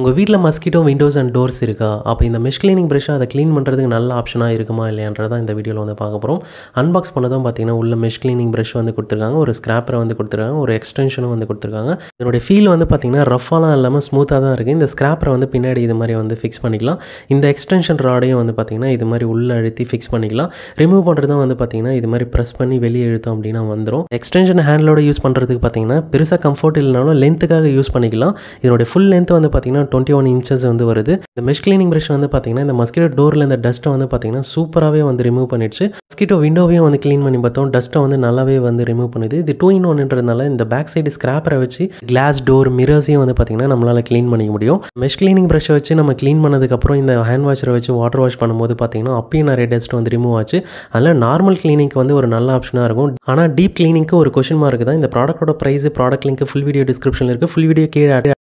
உங்கள் வீட்டில் mosquito Windows and doors இருக்கா அப்போ இந்த மெஷ் கிளீனிங் ப்ரெஷ்ஷாக அதை க்ளீன் பண்ணுறதுக்கு நல்ல ஆப்ஷனாக இருக்குமா இல்லையான்றதான் இந்த வீடியோவில் வந்து பார்க்க போகிறோம் அன்பாக்ஸ் பண்ணதும் பார்த்தீங்கன்னா உள்ள மெஷ் கிளீனிங் ப்ரஷ் வந்து கொடுத்துருக்காங்க ஒரு ஸ்க்ராப்பரை வந்து கொடுத்துருக்காங்க ஒரு எக்ஸ்டென்ஷனும் வந்து கொடுத்துருக்காங்க இதனுடைய ஃபீல் வந்து பார்த்திங்கன்னா ரஃபாலாம் இல்லாமல் ஸ்மூத்தாக தான் இருக்குது இந்த ஸ்க்ராப்பரை வந்து பின்னாடி இது மாதிரி வந்து ஃபிக்ஸ் பண்ணிக்கலாம் இந்த எக்ஸ்டென்ஷன் ராடையும் வந்து பார்த்திங்கன்னா இது மாதிரி உள்ளே அழுத்தி ஃபிக்ஸ் பண்ணிக்கலாம் ரிமூவ் பண்ணுறது வந்து பார்த்திங்கன்னா இது மாதிரி ப்ரெஸ் பண்ணி வெளியே எழுத்தோம் அப்படின்னா வந்துடும் எக்ஸ்டென்ஷன் ஹேண்டலோட யூஸ் பண்ணுறதுக்கு பார்த்திங்கன்னா பெருசாக கம்ஃபர்ட் இல்லைனாலும் லென்த்துக்காக யூஸ் பண்ணிக்கலாம் இதனுடைய ஃபுல் லென்த் வந்து பார்த்திங்கன்னா டுவெண்ட்டி ஒன் இன்ச்சஸ் வந்து வருது இந்த மெஷ் கிளீனிங் ப்ரஷ் வந்து பார்த்தீங்கன்னா இந்த மஸ்கிட்டோ டோரில் இந்த டஸ்ட்டை வந்து பார்த்தீங்கன்னா சூப்பராகவே வந்து ரிமூவ் பண்ணிடுச்சு மஸ்கிட்டோ விண்டோவையும் வந்து க்ளீன் பண்ணி பார்த்தோம் டஸ்ட்டை வந்து நல்லாவே வந்து ரிமூவ் பண்ணுது இது டூ இன் ஒன்ன்றதுனால இந்த பேக் சைடு ஸ்கிராப்பரை வச்சு கிளாஸ் டோர் மிரர்ஸையும் வந்து பார்த்தீங்கன்னா நம்மளால் க்ளீன் பண்ணிக்க முடியும் மெஷ் கிளீனிங் ப்ரஷை வச்சு நம்ம க்ளீன் பண்ணதுக்கப்புறம் இந்த ஹேண்ட் வாஷரை வச்சு வாட்டர் வாஷ் பண்ணும்போது பார்த்தீங்கன்னா அப்பயும் நிறைய டஸ்ட் வந்து ரிமூவ் ஆச்சு அதில் நார்மல் கிளீனிங்க்கு வந்து ஒரு நல்ல ஆப்ஷனாக இருக்கும் ஆனால் டீப் கிளீனிங்க்கு ஒரு கொஷின் மார்க் தான் இந்த ப்ராடக்ட்டோட price product link full video டிஸ்கிரிப்ஷனில் இருக்குது ஃபுல் வீடியோ கீழே